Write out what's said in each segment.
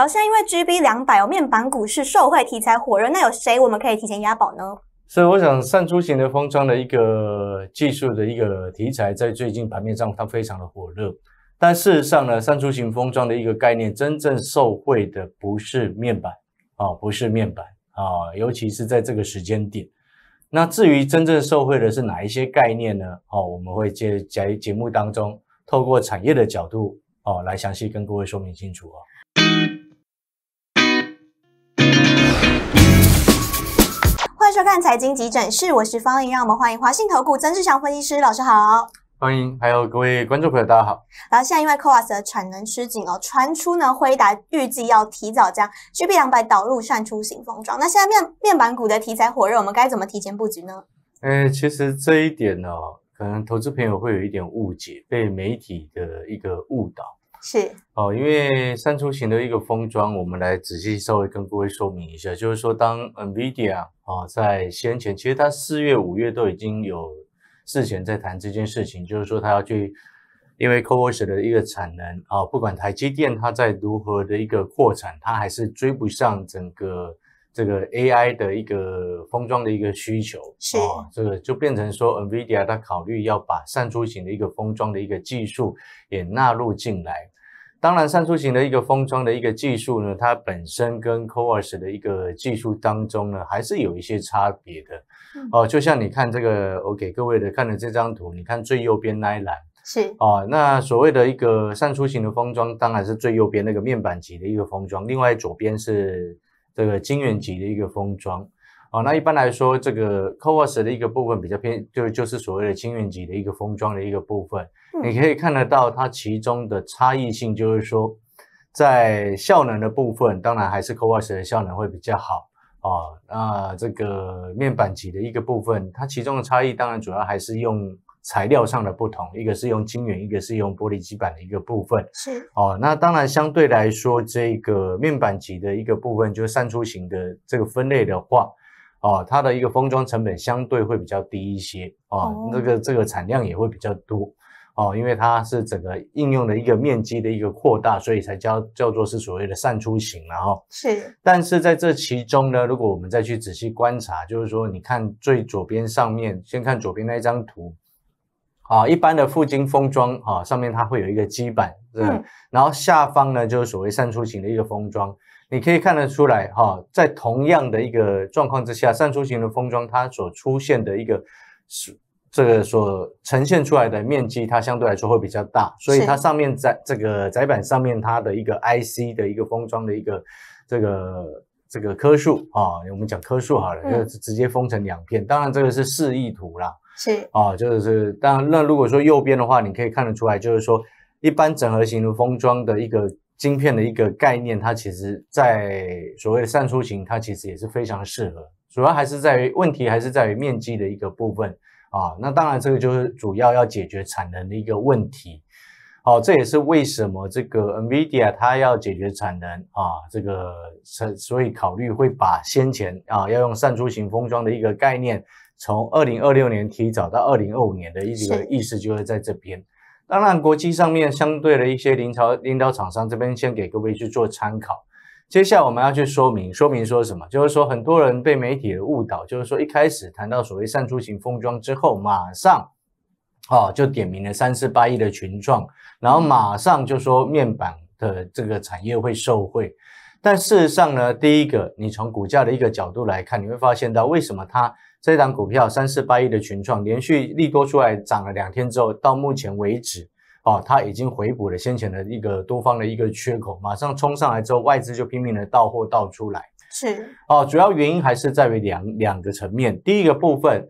好，现在因为 G B 两百有面板股市受惠题材火热，那有谁我们可以提前押宝呢？所以我想，散出型的封装的一个技术的一个题材，在最近盘面上它非常的火热。但事实上呢，散出型封装的一个概念真正受惠的不是面板啊，不是面板啊，尤其是在这个时间点。那至于真正受惠的是哪一些概念呢？哦，我们会在节目当中透过产业的角度哦来详细跟各位说明清楚哦。看财经急诊室，我是方林，让我们欢迎华信投顾曾志祥分析师老师好，欢迎，还有各位观众朋友，大家好。然后现在因为 o a s 产能吃紧哦，传出呢辉达预计要提早将 GB 两百导入算出型封装。那现在面面板股的题材火热，我们该怎么提前布局呢？嗯，其实这一点呢，可能投资朋友会有一点误解，被媒体的一个误导。是哦，因为三出行的一个封装，我们来仔细稍微跟各位说明一下。就是说，当 NVIDIA 啊，在先前，其实它四月、五月都已经有事前在谈这件事情，就是说，它要去因为 c o v o s 的一个产能啊，不管台积电它在如何的一个扩产，它还是追不上整个这个 AI 的一个封装的一个需求。是，这个就变成说，NVIDIA 它考虑要把三出行的一个封装的一个技术也纳入进来。当然，扇出型的一个封装的一个技术呢，它本身跟 c o a r s 的一个技术当中呢，还是有一些差别的。哦，就像你看这个，我给各位的看的这张图，你看最右边那一栏是哦，那所谓的一个扇出型的封装，当然是最右边那个面板级的一个封装，另外左边是这个晶圆级的一个封装。哦，那一般来说，这个 Coase 的一个部分比较偏，就就是所谓的晶圆级的一个封装的一个部分，你可以看得到它其中的差异性，就是说，在效能的部分，当然还是 Coase 的效能会比较好。哦，那这个面板级的一个部分，它其中的差异，当然主要还是用材料上的不同，一个是用晶圆，一个是用玻璃基板的一个部分。是哦，那当然相对来说，这个面板级的一个部分，就是散出型的这个分类的话。哦，它的一个封装成本相对会比较低一些，哦，那个这个产量也会比较多，哦，因为它是整个应用的一个面积的一个扩大，所以才叫叫做是所谓的散出型了哈。是，但是在这其中呢，如果我们再去仔细观察，就是说，你看最左边上面，先看左边那一张图。啊，一般的覆晶封装啊，上面它会有一个基板，嗯，然后下方呢，就是所谓扇出型的一个封装。你可以看得出来哈，在同样的一个状况之下，扇出型的封装它所出现的一个是这个所呈现出来的面积，它相对来说会比较大。所以它上面在这个窄板上面，它的一个 IC 的一个封装的一个这个这个颗数啊，我们讲颗数好了，就直接封成两片。当然这个是示意图啦。是啊，就是，当然，那如果说右边的话，你可以看得出来，就是说，一般整合型的封装的一个晶片的一个概念，它其实在所谓的散出型，它其实也是非常适合，主要还是在于问题还是在于面积的一个部分啊。那当然，这个就是主要要解决产能的一个问题。哦，这也是为什么这个 Nvidia 它要解决产能啊，这个所所以考虑会把先前啊要用散出型封装的一个概念，从二零二六年提早到二零二五年的一个意思，就是在这边。当然，国际上面相对的一些领导领导厂商这边先给各位去做参考。接下来我们要去说明，说明说什么？就是说很多人被媒体的误导，就是说一开始谈到所谓散出型封装之后，马上。哦，就点名了三四八亿的群创，然后马上就说面板的这个产业会受惠，但事实上呢，第一个，你从股价的一个角度来看，你会发现到为什么它这档股票三四八亿的群创连续立多出来涨了两天之后，到目前为止，哦，它已经回补了先前的一个多方的一个缺口，马上冲上来之后，外资就拼命的倒货倒出来，是，哦，主要原因还是在于两两个层面，第一个部分。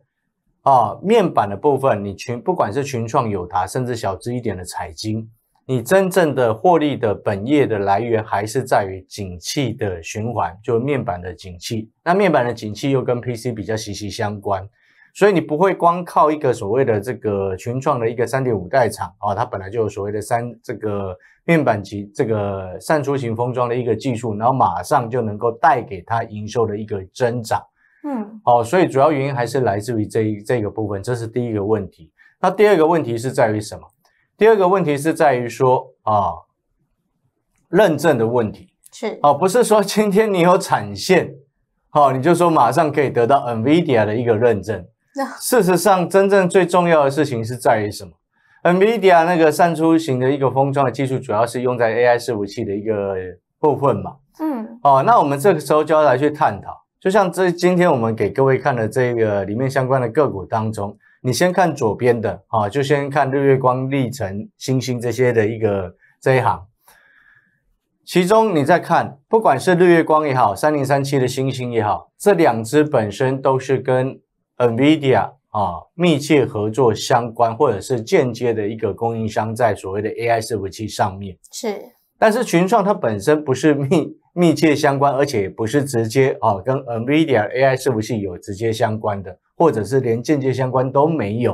啊，面板的部分，你群不管是群创、友达，甚至小资一点的彩晶，你真正的获利的本业的来源还是在于景气的循环，就面板的景气。那面板的景气又跟 PC 比较息息相关，所以你不会光靠一个所谓的这个群创的一个三点五代厂啊，它本来就有所谓的三这个面板级这个散出型封装的一个技术，然后马上就能够带给他营收的一个增长。嗯，好，所以主要原因还是来自于这一这个部分，这是第一个问题。那第二个问题是在于什么？第二个问题是在于说啊，认证的问题是哦，不是说今天你有产线，好，你就说马上可以得到 Nvidia 的一个认证。那事实上，真正最重要的事情是在于什么？Nvidia 那个散出型的一个封装的技术，主要是用在 AI 服务器的一个部分嘛。嗯，哦，那我们这个时候就要来去探讨。就像这今天我们给各位看的这个里面相关的个股当中，你先看左边的啊，就先看日月光、历程、星星这些的一个这一行。其中你再看，不管是日月光也好，三零三七的星星也好，这两只本身都是跟 Nvidia 啊密切合作相关，或者是间接的一个供应商在所谓的 AI 服务器上面。是。但是群创它本身不是密密切相关，而且也不是直接啊，跟 Nvidia AI 是不是器有直接相关的，或者是连间接相关都没有。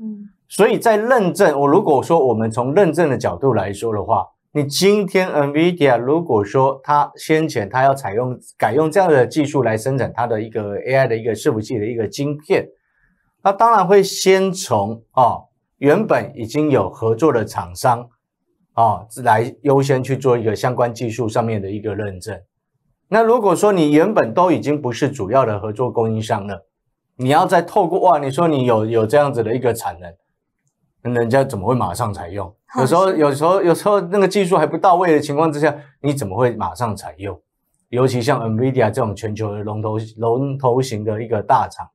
嗯，所以在认证，我如果说我们从认证的角度来说的话，你今天 Nvidia 如果说它先前它要采用改用这样的技术来生产它的一个 AI 的一个伺服器的一个晶片，那当然会先从啊原本已经有合作的厂商。啊，来优先去做一个相关技术上面的一个认证。那如果说你原本都已经不是主要的合作供应商了，你要再透过哇，你说你有有这样子的一个产能，人家怎么会马上采用？有时候有时候有时候那个技术还不到位的情况之下，你怎么会马上采用？尤其像 NVIDIA 这种全球的龙头龙头型的一个大厂。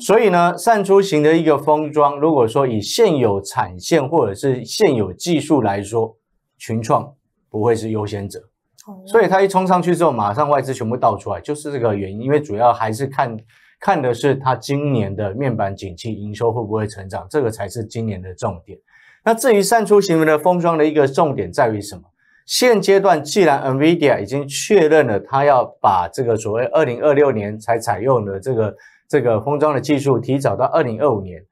所以呢，散出型的一个封装，如果说以现有产线或者是现有技术来说，群创不会是优先者，所以它一冲上去之后，马上外资全部倒出来，就是这个原因。因为主要还是看看的是它今年的面板景气营收会不会成长，这个才是今年的重点。那至于散出型的封装的一个重点在于什么？现阶段既然 Nvidia 已经确认了，它要把这个所谓二零二六年才采用的这个。这个封装的技术提早到二零二五年，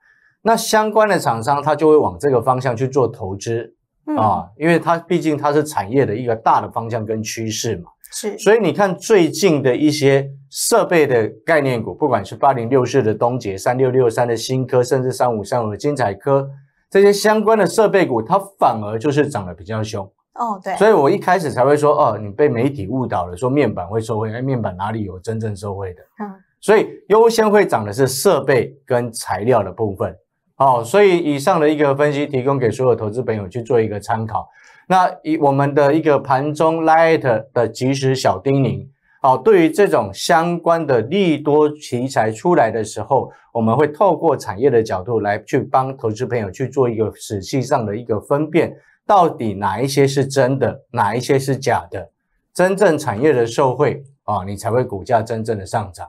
那相关的厂商它就会往这个方向去做投资啊，因为它毕竟它是产业的一个大的方向跟趋势嘛。是，所以你看最近的一些设备的概念股，不管是八零六四的东杰、三六六三的新科，甚至三五三五的晶彩科这些相关的设备股，它反而就是涨得比较凶。哦，对。所以我一开始才会说，哦，你被媒体误导了，说面板会收回，哎，面板哪里有真正收回的？嗯。所以优先会涨的是设备跟材料的部分，好，所以以上的一个分析提供给所有投资朋友去做一个参考。那以我们的一个盘中 light 的即时小叮咛，好，对于这种相关的利多题材出来的时候，我们会透过产业的角度来去帮投资朋友去做一个仔细上的一个分辨，到底哪一些是真的，哪一些是假的，真正产业的受惠，啊，你才会股价真正的上涨。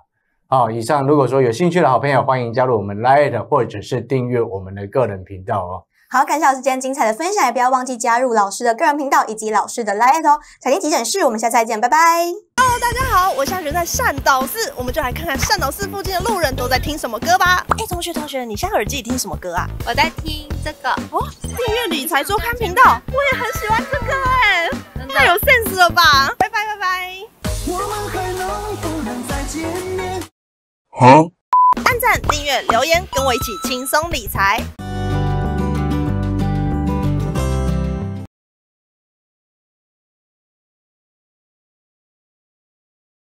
好，以上如果说有兴趣的好朋友，欢迎加入我们 Lite 或者是订阅我们的个人频道哦。好，感谢老师今天精彩的分享，也不要忘记加入老师的个人频道以及老师的 Lite 哦。财经急诊室，我们下次再见，拜拜。Hello，大家好，我现在在善导寺，我们就来看看善导寺附近的路人都在听什么歌吧。哎，同学，同学，你现在耳机里听什么歌啊？我在听这个哦。订阅理财周刊频道，我也很喜欢这个哎，太有 sense 了吧。拜拜拜拜。按赞、订阅、留言，跟我一起轻松理财。